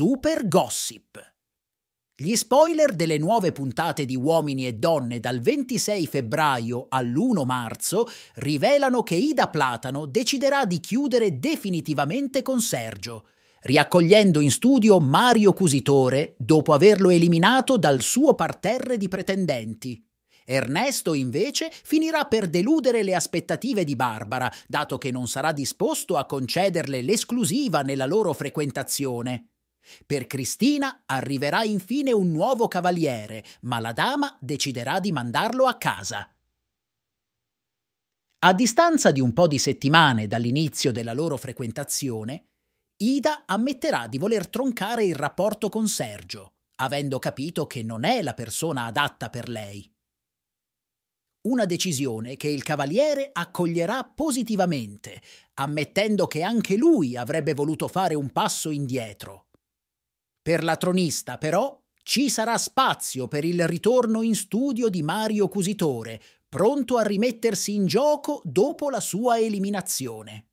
Super Gossip. Gli spoiler delle nuove puntate di Uomini e Donne dal 26 febbraio all'1 marzo rivelano che Ida Platano deciderà di chiudere definitivamente con Sergio, riaccogliendo in studio Mario Cusitore dopo averlo eliminato dal suo parterre di pretendenti. Ernesto invece finirà per deludere le aspettative di Barbara, dato che non sarà disposto a concederle l'esclusiva nella loro frequentazione. Per Cristina arriverà infine un nuovo cavaliere, ma la dama deciderà di mandarlo a casa. A distanza di un po' di settimane dall'inizio della loro frequentazione, Ida ammetterà di voler troncare il rapporto con Sergio, avendo capito che non è la persona adatta per lei. Una decisione che il cavaliere accoglierà positivamente, ammettendo che anche lui avrebbe voluto fare un passo indietro per la tronista, però, ci sarà spazio per il ritorno in studio di Mario Cusitore, pronto a rimettersi in gioco dopo la sua eliminazione.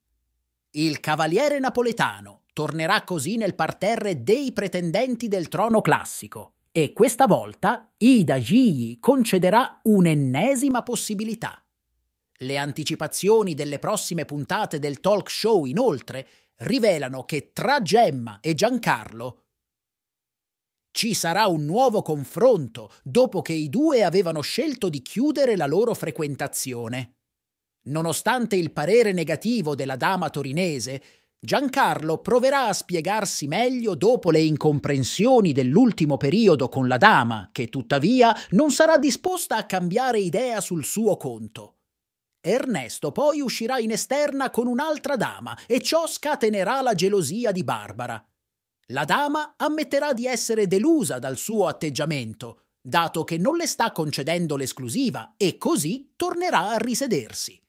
Il cavaliere napoletano tornerà così nel parterre dei pretendenti del trono classico e questa volta Ida Gigli concederà un'ennesima possibilità. Le anticipazioni delle prossime puntate del talk show inoltre rivelano che tra Gemma e Giancarlo ci sarà un nuovo confronto dopo che i due avevano scelto di chiudere la loro frequentazione. Nonostante il parere negativo della dama torinese, Giancarlo proverà a spiegarsi meglio dopo le incomprensioni dell'ultimo periodo con la dama, che tuttavia non sarà disposta a cambiare idea sul suo conto. Ernesto poi uscirà in esterna con un'altra dama e ciò scatenerà la gelosia di Barbara. La dama ammetterà di essere delusa dal suo atteggiamento, dato che non le sta concedendo l'esclusiva e così tornerà a risedersi.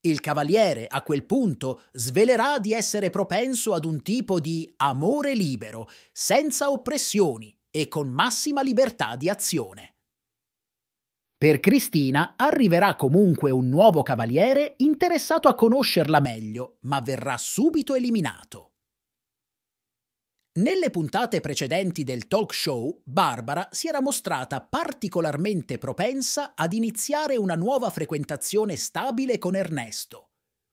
Il cavaliere a quel punto svelerà di essere propenso ad un tipo di amore libero, senza oppressioni e con massima libertà di azione. Per Cristina arriverà comunque un nuovo cavaliere interessato a conoscerla meglio, ma verrà subito eliminato. Nelle puntate precedenti del talk show, Barbara si era mostrata particolarmente propensa ad iniziare una nuova frequentazione stabile con Ernesto,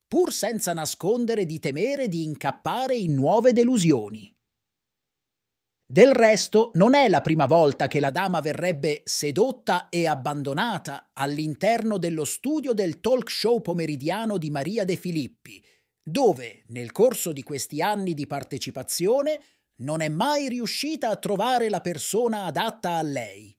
pur senza nascondere di temere di incappare in nuove delusioni. Del resto, non è la prima volta che la dama verrebbe sedotta e abbandonata all'interno dello studio del talk show pomeridiano di Maria De Filippi, dove, nel corso di questi anni di partecipazione, non è mai riuscita a trovare la persona adatta a lei.